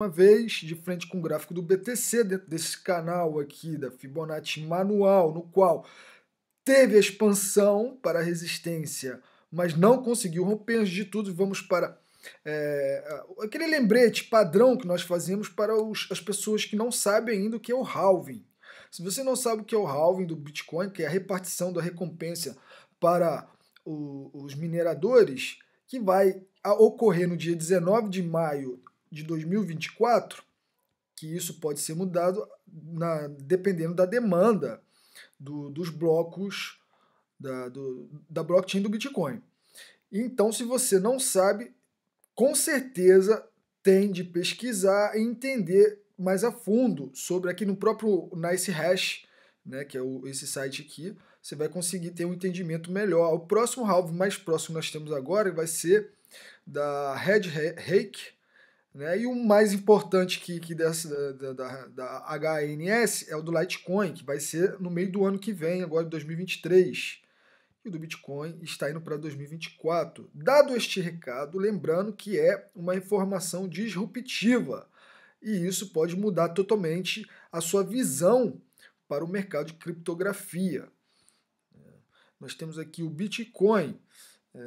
uma vez, de frente com o gráfico do BTC, dentro desse canal aqui da Fibonacci manual, no qual teve a expansão para a resistência, mas não conseguiu romper. Antes de tudo, vamos para é, aquele lembrete padrão que nós fazemos para os, as pessoas que não sabem ainda o que é o halving. Se você não sabe o que é o halving do Bitcoin, que é a repartição da recompensa para o, os mineradores, que vai ocorrer no dia 19 de maio de 2024, que isso pode ser mudado na, dependendo da demanda do, dos blocos da, do, da blockchain do Bitcoin. Então, se você não sabe, com certeza tem de pesquisar e entender mais a fundo sobre aqui no próprio Nice Hash, né, que é o, esse site aqui, você vai conseguir ter um entendimento melhor. O próximo halve mais próximo nós temos agora vai ser da Red Rake, né? E o mais importante que, que dessa, da, da, da, HNS é o do Litecoin, que vai ser no meio do ano que vem, agora de 2023. E o do Bitcoin está indo para 2024. Dado este recado, lembrando que é uma informação disruptiva. E isso pode mudar totalmente a sua visão para o mercado de criptografia. Nós temos aqui o Bitcoin, é,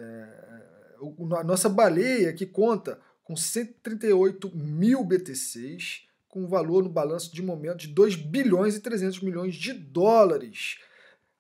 a nossa baleia que conta com 138 mil BTCs, com valor no balanço de momento de 2 bilhões e 300 milhões de dólares.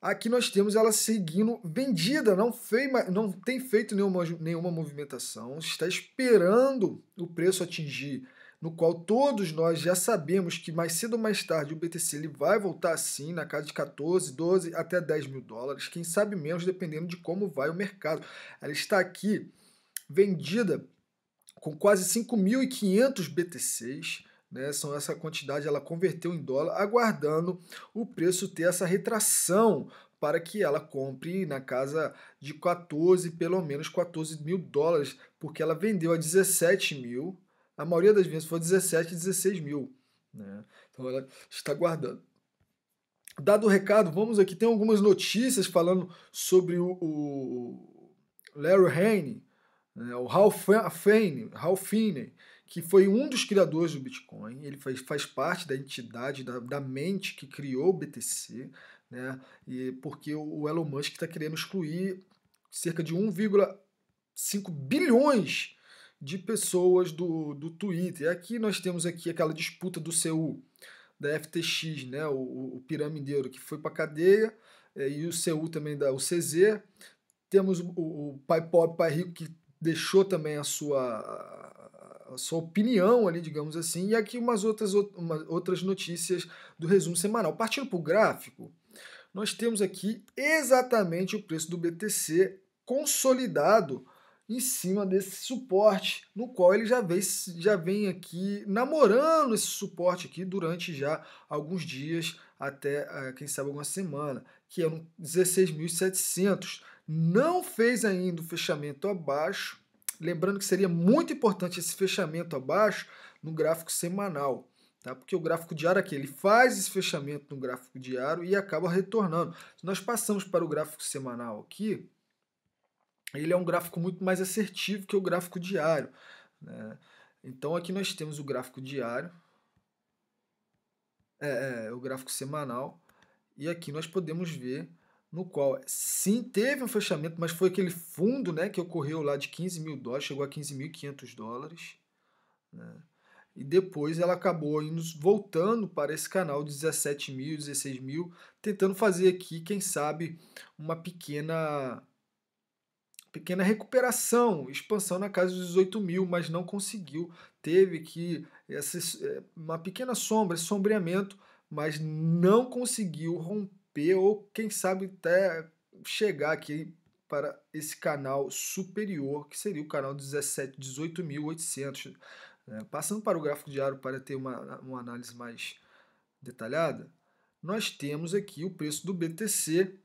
Aqui nós temos ela seguindo vendida, não, fei, não tem feito nenhuma, nenhuma movimentação, está esperando o preço atingir, no qual todos nós já sabemos que mais cedo ou mais tarde o BTC ele vai voltar assim, na casa de 14, 12 até 10 mil dólares, quem sabe menos, dependendo de como vai o mercado. Ela está aqui vendida com quase 5.500 BTCs, né, são essa quantidade ela converteu em dólar, aguardando o preço ter essa retração para que ela compre na casa de 14, pelo menos 14 mil dólares, porque ela vendeu a 17 mil, a maioria das vezes foi 17, 16 mil. Né? Então ela está guardando. Dado o recado, vamos aqui. Tem algumas notícias falando sobre o, o Larry Hane, né? O Ralph Fane, Ralph Fine, que foi um dos criadores do Bitcoin, ele faz, faz parte da entidade, da, da mente que criou o BTC, né? e porque o Elon Musk está querendo excluir cerca de 1,5 bilhões de pessoas do, do Twitter. Aqui nós temos aqui aquela disputa do CU, da FTX, né? o, o, o piramideiro que foi para cadeia, é, e o CU também da o CZ. Temos o, o pai pobre, pai rico que deixou também a sua a sua opinião ali, digamos assim, e aqui umas outras, outras notícias do resumo semanal. Partindo para o gráfico, nós temos aqui exatamente o preço do BTC consolidado em cima desse suporte, no qual ele já vem, já vem aqui namorando esse suporte aqui durante já alguns dias, até eh, quem sabe alguma semana, que é um 16.700 não fez ainda o fechamento abaixo, lembrando que seria muito importante esse fechamento abaixo no gráfico semanal, tá? Porque o gráfico diário aqui, ele faz esse fechamento no gráfico diário e acaba retornando. Se nós passamos para o gráfico semanal aqui, ele é um gráfico muito mais assertivo que o gráfico diário, né? Então aqui nós temos o gráfico diário, é, é, o gráfico semanal, e aqui nós podemos ver no qual sim teve um fechamento, mas foi aquele fundo né, que ocorreu lá de 15 mil dólares, chegou a 15.500 dólares. Né? E depois ela acabou indo, voltando para esse canal de 17 mil, 16 mil, tentando fazer aqui, quem sabe, uma pequena pequena recuperação, expansão na casa dos 18 mil, mas não conseguiu. Teve que essa, é, uma pequena sombra, sombreamento, mas não conseguiu romper romper ou quem sabe até chegar aqui para esse canal superior, que seria o canal 17, 18.800. Né? passando para o gráfico diário para ter uma, uma análise mais detalhada, nós temos aqui o preço do BTC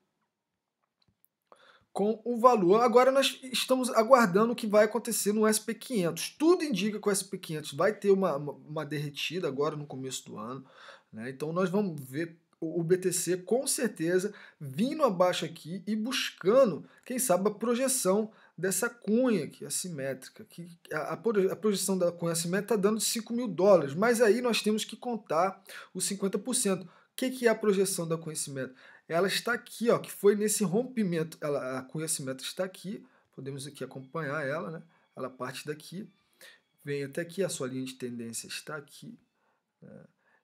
com o valor. Agora nós estamos aguardando o que vai acontecer no SP500. Tudo indica que o SP500 vai ter uma, uma, uma derretida agora no começo do ano. Né? Então nós vamos ver o BTC com certeza vindo abaixo aqui e buscando, quem sabe, a projeção dessa cunha aqui, assimétrica. Que a, a projeção da cunha assimétrica está dando 5 mil dólares, mas aí nós temos que contar os 50%. O que, que é a projeção da cunha assimétrica? Ela está aqui, ó, que foi nesse rompimento. Ela, a cunha assimétrica está aqui, podemos aqui acompanhar ela, né? ela parte daqui, vem até aqui, a sua linha de tendência está aqui. Né?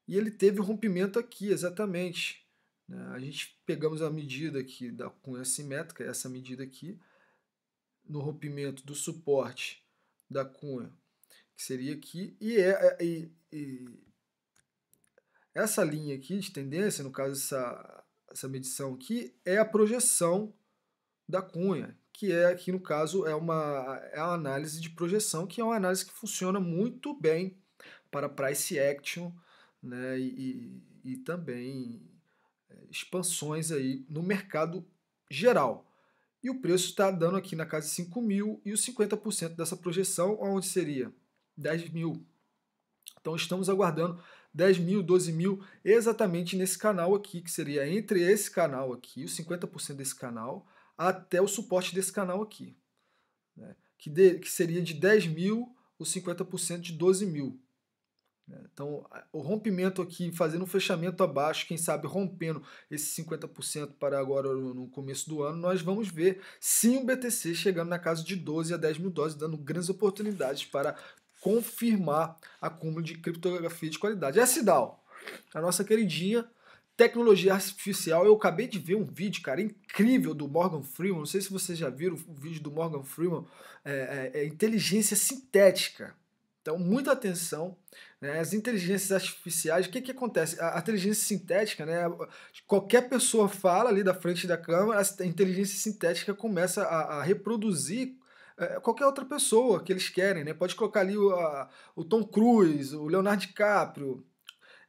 E ele teve um rompimento aqui, exatamente. Né. A gente pegamos a medida aqui da cunha simétrica, essa medida aqui, no rompimento do suporte da cunha, que seria aqui, e, é, é, e, e essa linha aqui de tendência, no caso essa, essa medição aqui, é a projeção da cunha, que é aqui no caso é uma, é uma análise de projeção, que é uma análise que funciona muito bem para price action, né, e, e, também é, expansões aí no mercado geral. E o preço está dando aqui na casa de 5 mil e os 50% dessa projeção, onde seria? 10 mil. Então estamos aguardando 10 mil, 12 mil, exatamente nesse canal aqui, que seria entre esse canal aqui, os 50% desse canal, até o suporte desse canal aqui, né? que, de, que seria de 10 mil, os 50% de 12 mil. Né? Então, o rompimento aqui, fazendo um fechamento abaixo, quem sabe rompendo esse 50% para agora no começo do ano, nós vamos ver sim o BTC chegando na casa de 12 a 10 mil doses, dando grandes oportunidades para confirmar acúmulo de criptografia de qualidade. É a Cidal, a nossa queridinha tecnologia artificial. Eu acabei de ver um vídeo, cara, incrível do Morgan Freeman. Não sei se vocês já viram o vídeo do Morgan Freeman, é, é, é inteligência sintética então, muita atenção. Né? As inteligências artificiais, o que, que acontece? A, inteligência sintética, né? qualquer pessoa fala ali da frente da câmera, a inteligência sintética começa a, a reproduzir é, qualquer outra pessoa que eles querem. Né? Pode colocar ali o, a, o Tom Cruise, o Leonardo DiCaprio,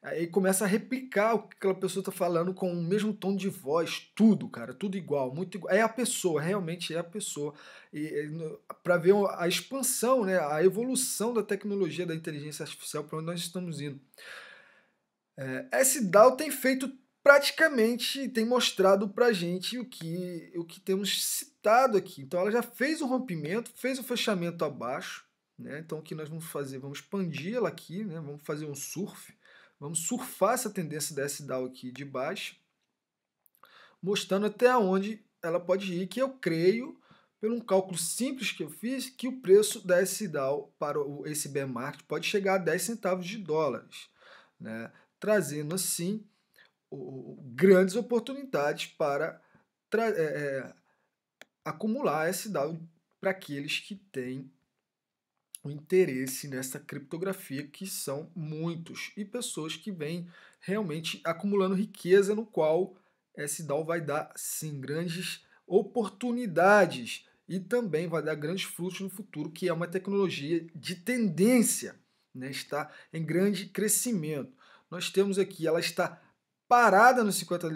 Aí começa a replicar o que aquela pessoa está falando com o mesmo tom de voz, tudo, cara, tudo igual, muito igual. É a pessoa, realmente é a pessoa. E, para ver a expansão, né, a evolução da tecnologia da inteligência artificial para onde nós estamos indo. É, SDAO tem feito praticamente, tem mostrado para gente o que, o que temos citado aqui. Então ela já fez o rompimento, fez o fechamento abaixo, né? Então o que nós vamos fazer? Vamos expandir ela aqui, né? Vamos fazer um surf Vamos surfar essa tendência da S-DAO aqui de baixo, mostrando até onde ela pode ir, que eu creio, pelo um cálculo simples que eu fiz, que o preço da S-DAO para esse bear market pode chegar a 10 centavos de dólares, né? trazendo assim grandes oportunidades para é, é, acumular SDAO para aqueles que têm o interesse nessa criptografia, que são muitos, e pessoas que vêm realmente acumulando riqueza, no qual esse DAO vai dar, sim, grandes oportunidades e também vai dar grandes frutos no futuro, que é uma tecnologia de tendência, né? está em grande crescimento. Nós temos aqui, ela está parada nos 50,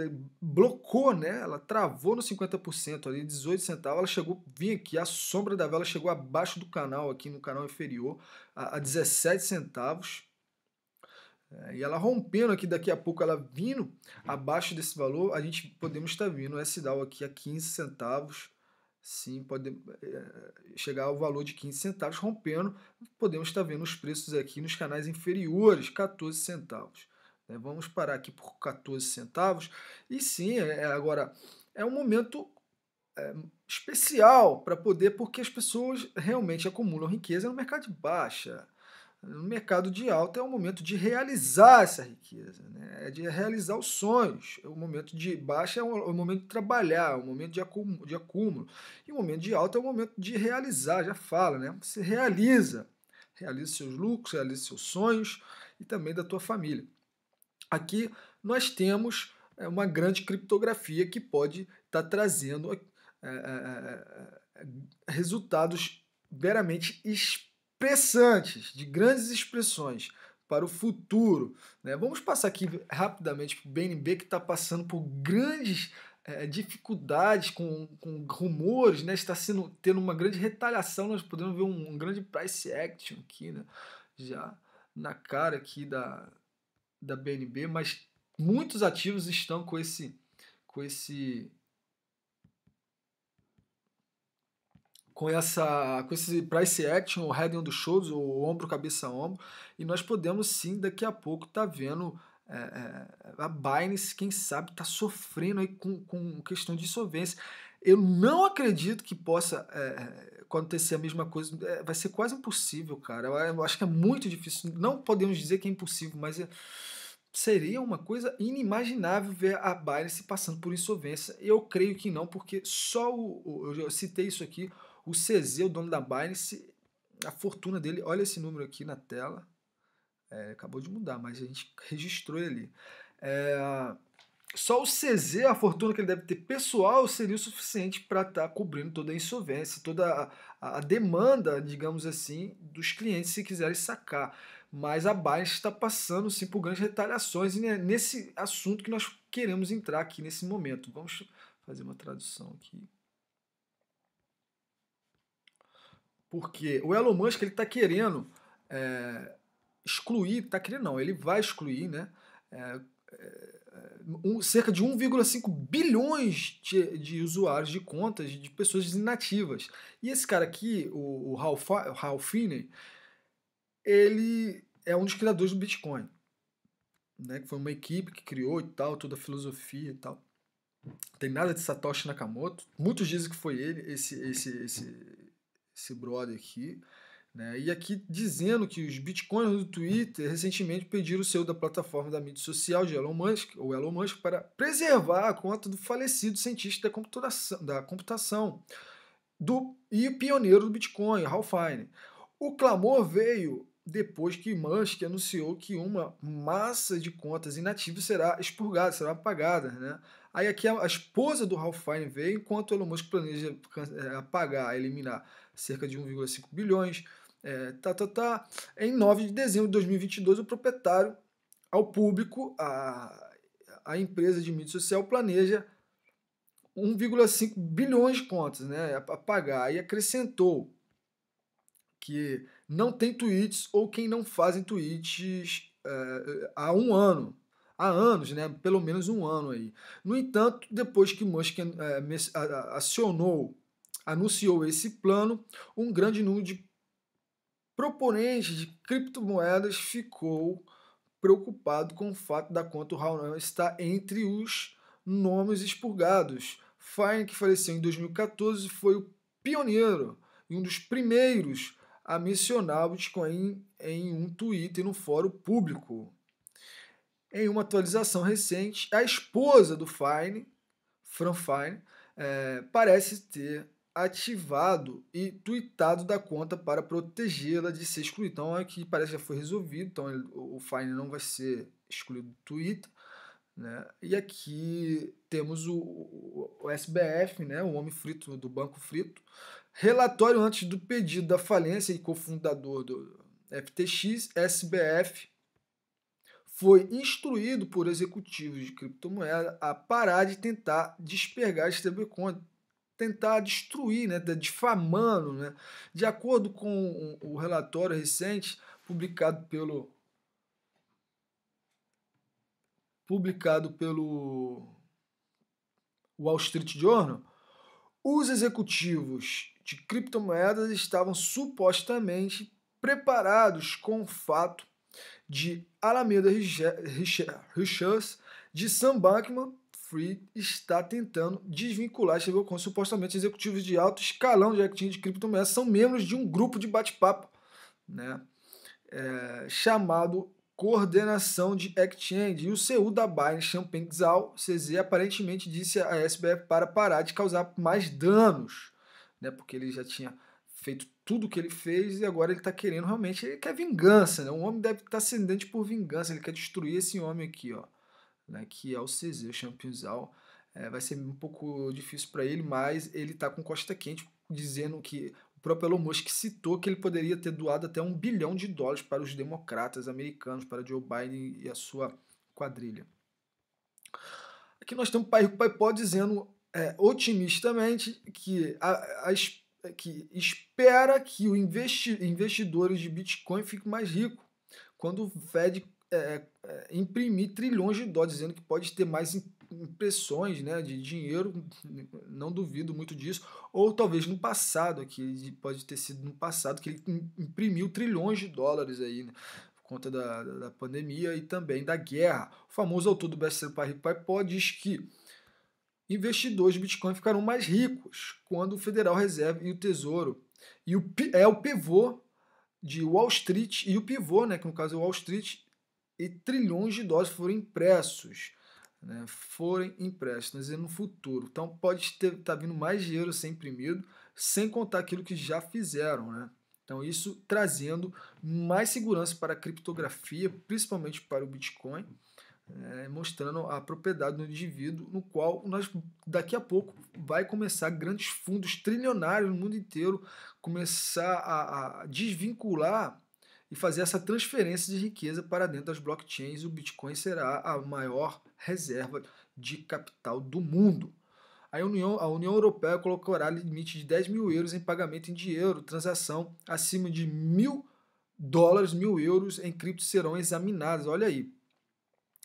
blocou, né? Ela travou no 50% ali, 18 centavos. Ela chegou, vinha aqui, a sombra da vela chegou abaixo do canal, aqui no canal inferior, a, a 17 centavos. É, e ela rompendo aqui, daqui a pouco ela vindo abaixo desse valor, a gente podemos estar vindo esse DAO aqui a 15 centavos. Sim, pode é, chegar ao valor de 15 centavos, rompendo, podemos estar vendo os preços aqui nos canais inferiores, 14 centavos. Né? Vamos parar aqui por 14 centavos. E sim, é, é, agora é um momento é, especial para poder, porque as pessoas realmente acumulam riqueza no mercado de baixa. No mercado de alta é o momento de realizar essa riqueza, né? é de realizar os sonhos. É o momento de baixa é, é o momento de trabalhar, é o momento de acúmulo, de acúmulo. E o momento de alta é o momento de realizar, já fala, né? Você realiza, realiza seus lucros, realiza seus sonhos e também da tua família. Aqui nós temos é, uma grande criptografia que pode estar tá trazendo é é, é, é, resultados veramente expressantes, de grandes expressões para o futuro. Né? Vamos passar aqui rapidamente para o BNB que está passando por grandes é, dificuldades com, com rumores, né? está sendo, tendo uma grande retaliação. Nós podemos ver um, um grande price action aqui, né? já na cara aqui da, da BNB, mas muitos ativos estão com esse com esse com essa com esse price action ou heading do shows ou ombro cabeça ombro e nós podemos sim daqui a pouco tá vendo é, é, a Binance quem sabe tá sofrendo aí com, com questão de insolvência eu não acredito que possa é, é acontecer a mesma coisa, é, vai ser quase impossível, cara. Eu acho que é muito difícil. Não podemos dizer que é impossível, mas é, seria uma coisa inimaginável ver a Binance passando por insolvência. Eu creio que não, porque só o. o eu citei isso aqui. O CZ, o dono da Binance, a fortuna dele, olha esse número aqui na tela. É, acabou de mudar, mas a gente registrou ele ali. É, só o CZ, a fortuna que ele deve ter pessoal, seria o suficiente para estar tá cobrindo toda a insolvência, toda a, a, demanda, digamos assim, dos clientes se quiserem sacar. Mas a Binance está passando sim por grandes retaliações e é nesse assunto que nós queremos entrar aqui nesse momento. Vamos fazer uma tradução aqui. Porque o Elon Musk ele está querendo é, excluir, está querendo não, ele vai excluir, né? É, é, um, cerca de 1,5 bilhões de, de, usuários de contas de pessoas inativas. E esse cara aqui, o, o Ralph, Ralph Finney, ele é um dos criadores do Bitcoin. Né, que foi uma equipe que criou e tal, toda a filosofia e tal. Tem nada de Satoshi Nakamoto. Muitos dizem que foi ele, esse, esse, esse, esse brother aqui. Né? E aqui dizendo que os bitcoins do Twitter recentemente pediram o seu da plataforma da mídia social de Elon Musk, ou Elon Musk, para preservar a conta do falecido cientista da computação, da computação do, e pioneiro do Bitcoin, Hal Fine. O clamor veio depois que Musk anunciou que uma massa de contas inativas será expurgada, será apagada, né? Aí aqui a, esposa do Ralph Fine veio, enquanto Elon Musk planeja é, apagar, eliminar cerca de 1,5 bilhões é, tá, tá, tá, em 9 de dezembro de 2022, o proprietário ao público, a, a empresa de mídia social planeja 1,5 bilhões de contas né, a pagar e acrescentou que não tem tweets ou quem não fazem tweets é, há um ano. Há anos, né? pelo menos um ano aí. No entanto, depois que Musk é, acionou, anunciou esse plano, um grande número de proponente de criptomoedas ficou preocupado com o fato da conta Raonan estar entre os nomes expurgados. Fine, que faleceu em 2014, foi o pioneiro e um dos primeiros a mencionar o Bitcoin em um Twitter no fórum público. Em uma atualização recente, a esposa do Fine, Fran Fine, eh, é, parece ter ativado e tweetado da conta para protegê-la de ser excluída. Então aqui é parece que já foi resolvido, então ele, o Fine não vai ser excluído do Twitter. Né? E aqui temos o, o, SBF, né? o homem frito do Banco Frito, relatório antes do pedido da falência e cofundador do FTX, SBF, foi instruído por executivos de criptomoeda a parar de tentar despegar stablecoin tentar destruir, né, difamando. Né? De acordo com o relatório recente publicado pelo publicado pelo Wall Street Journal, os executivos de criptomoedas estavam supostamente preparados com o fato de Alameda Richards, de Sam Bankman Free está tentando desvincular stablecoins supostamente executivos de alto escalão de acting de criptomoedas são membros de um grupo de bate-papo, né? É, chamado coordenação de exchange. E o CEO da Binance, Champagne Zhao, CZ, aparentemente disse à SBF para parar de causar mais danos, né? porque ele já tinha feito tudo o que ele fez e agora ele está querendo realmente, ele quer vingança, né? Um homem deve estar tá por vingança, ele quer destruir esse homem aqui, ó né, que é o CZ Championsal. É, vai ser um pouco difícil para ele, mas ele está com costa quente, dizendo que o próprio Elon Musk citou que ele poderia ter doado até um bilhão de dólares para os democratas americanos, para Joe Biden e a sua quadrilha. Aqui nós temos o Pai Pó dizendo é, otimistamente que, a, a, que espera que os investi, investidores de Bitcoin fiquem mais ricos quando o Fed é, é, imprimir trilhões de dólares, dizendo que pode ter mais impressões né, de dinheiro, não duvido muito disso, ou talvez no passado, que pode ter sido no passado, que ele imprimiu trilhões de dólares aí, né, por conta da, da pandemia e também da guerra. O famoso autor do best-seller Pai Rico Pai Pó diz que investidores de Bitcoin ficarão mais ricos quando o Federal Reserve e o Tesouro, e o, é o pivô de Wall Street, e o pivô, né, que no caso é Wall Street, e trilhões de dólares foram impressos. Né, forem impressos, nós né? no futuro. Então pode estar tá vindo mais dinheiro a ser imprimido, sem contar aquilo que já fizeram. Né? Então, isso trazendo mais segurança para a criptografia, principalmente para o Bitcoin, né? mostrando a propriedade do indivíduo, no qual nós daqui a pouco vai começar grandes fundos trilionários no mundo inteiro começar a, a desvincular e fazer essa transferência de riqueza para dentro das blockchains. O Bitcoin será a maior reserva de capital do mundo. A União, a União Europeia colocará limite de 10 mil euros em pagamento em dinheiro, transação acima de mil dólares, mil euros em cripto serão examinadas. Olha aí,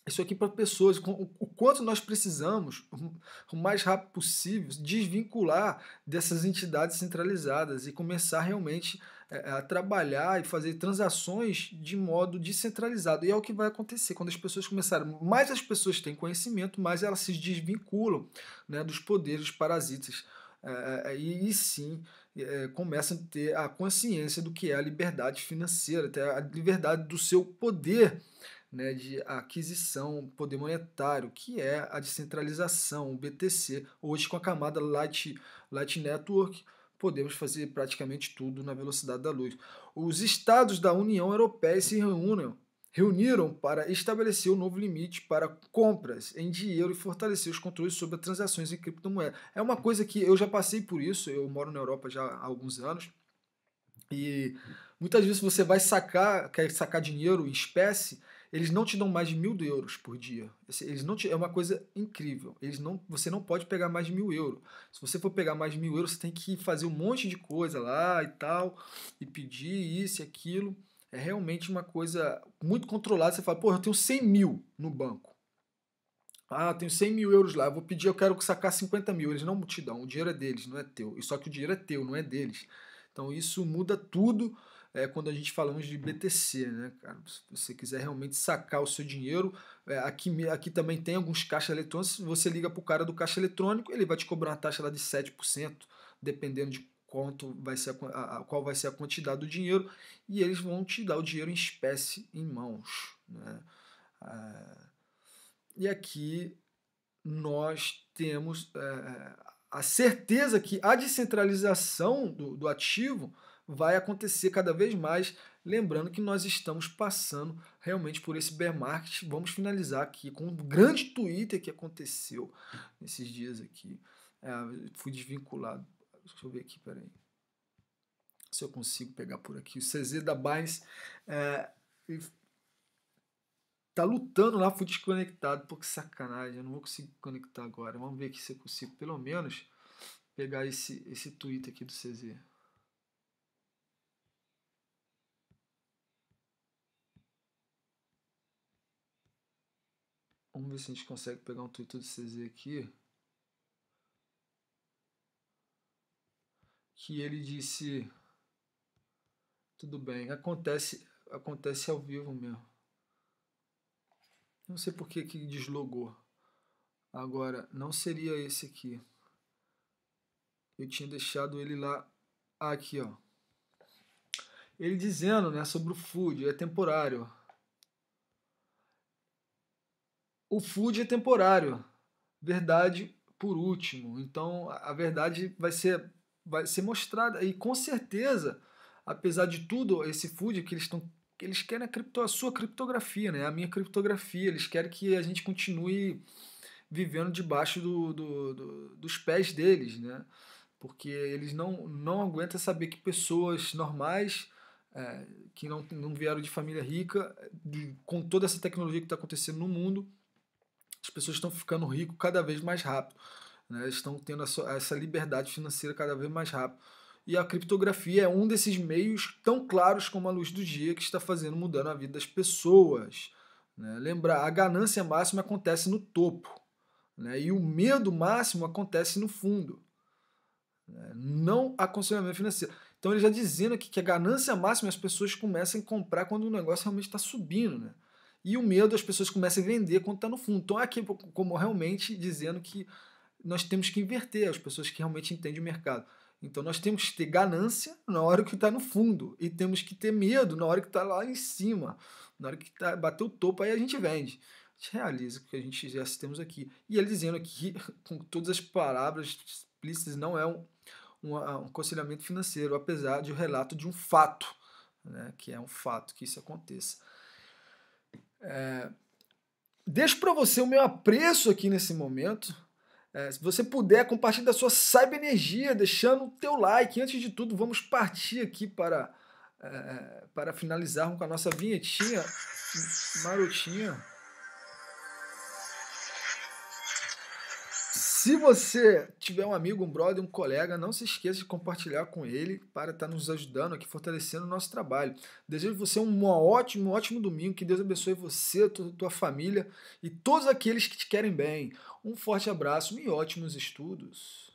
isso aqui para pessoas, o quanto nós precisamos, hum, o mais rápido possível, desvincular dessas entidades centralizadas e começar realmente é, é, a trabalhar e fazer transações de modo descentralizado. E é o que vai acontecer quando as pessoas começarem. Mais as pessoas têm conhecimento, mais elas se desvinculam né, dos poderes parasitas. É, e, e sim, é, começam a ter a consciência do que é a liberdade financeira, até a liberdade do seu poder né, de aquisição, poder monetário, que é a descentralização, o BTC. Hoje, com a camada Light, Light Network, podemos fazer praticamente tudo na velocidade da luz. Os estados da União Europeia se reúnem, reuniram para estabelecer o um novo limite para compras em dinheiro e fortalecer os controles sobre transações em criptomoedas. É uma coisa que eu já passei por isso, eu moro na Europa já há alguns anos. E muitas vezes você vai sacar, quer sacar dinheiro em espécie, eles não te dão mais de mil euros por dia. Eles não te, é uma coisa incrível. Eles não, você não pode pegar mais de mil euros. Se você for pegar mais de mil euros, você tem que fazer um monte de coisa lá e tal, e pedir isso e aquilo. É realmente uma coisa muito controlada. Você fala, pô, eu tenho 100 mil no banco. Ah, tenho 100 mil euros lá, eu vou pedir, eu quero sacar 50 mil. Eles não te dão, o dinheiro é deles, não é teu. Só que o dinheiro é teu, não é deles. Então isso muda tudo é, quando a gente falamos de BTC, né, cara? Se você quiser realmente sacar o seu dinheiro, é, aqui, aqui também tem alguns caixas eletrônicos. Você liga para o cara do caixa eletrônico, ele vai te cobrar uma taxa lá de 7%, dependendo de quanto vai ser a, a, qual vai ser a quantidade do dinheiro, e eles vão te dar o dinheiro em espécie em mãos. Né? Ah, e aqui nós temos é, a certeza que a descentralização do, do ativo vai acontecer cada vez mais. Lembrando que nós estamos passando realmente por esse bear market. Vamos finalizar aqui com um grande Twitter que aconteceu nesses dias aqui. É, fui desvinculado. Deixa eu ver aqui, peraí. Se eu consigo pegar por aqui. O CZ da Binance é, tá lutando lá, fui desconectado. Pô, que sacanagem, eu não vou conseguir conectar agora. Vamos ver aqui se eu consigo, pelo menos, pegar esse, esse tweet aqui do CZ. Vamos ver se a gente consegue pegar um Twitter do CZ aqui. Que ele disse. Tudo bem, acontece, acontece ao vivo mesmo. Não sei por que, que deslogou. Agora, não seria esse aqui. Eu tinha deixado ele lá. Aqui, ó. Ele dizendo né, sobre o food, é temporário. o food é temporário. Verdade por último. Então a verdade vai ser vai ser mostrada e com certeza, apesar de tudo, esse food que eles estão eles querem é a, cripto, a sua criptografia, né? A minha criptografia. Eles querem que a gente continue vivendo debaixo do, do, do, dos pés deles, né? Porque eles não não aguentam saber que pessoas normais é, que não, não vieram de família rica, de, com toda essa tecnologia que está acontecendo no mundo, as pessoas estão ficando ricas cada vez mais rápido. Né? Estão tendo essa, liberdade financeira cada vez mais rápido. E a criptografia é um desses meios tão claros como a luz do dia que está fazendo mudando a vida das pessoas. Né? Lembrar, a ganância máxima acontece no topo. Né? E o medo máximo acontece no fundo. Né? Não aconselhamento financeiro. Então ele já dizendo aqui que a ganância máxima as pessoas começam a comprar quando o negócio realmente está subindo. Né? E o medo as pessoas começam a vender quando está no fundo. Então é aqui como realmente dizendo que nós temos que inverter as pessoas que realmente entendem o mercado. Então nós temos que ter ganância na hora que está no fundo e temos que ter medo na hora que está lá em cima, na hora que tá, bateu o topo, aí a gente vende. A gente realiza o que a gente já temos aqui. E ele dizendo aqui, com todas as palavras explícitas, não é um, um, um aconselhamento financeiro, apesar de o um relato de um fato, né, que é um fato que isso aconteça. É, deixo para você o meu apreço aqui nesse momento. É, se você puder, compartilhe da sua saiba energia, deixando o teu like. Antes de tudo, vamos partir aqui para, é, para finalizarmos com a nossa vinhetinha marotinha. Se você tiver um amigo, um brother, um colega, não se esqueça de compartilhar com ele para estar tá nos ajudando aqui, fortalecendo o nosso trabalho. Desejo você um ótimo, um ótimo domingo. Que Deus abençoe você, tua, tua família e todos aqueles que te querem bem. Um forte abraço e ótimos estudos.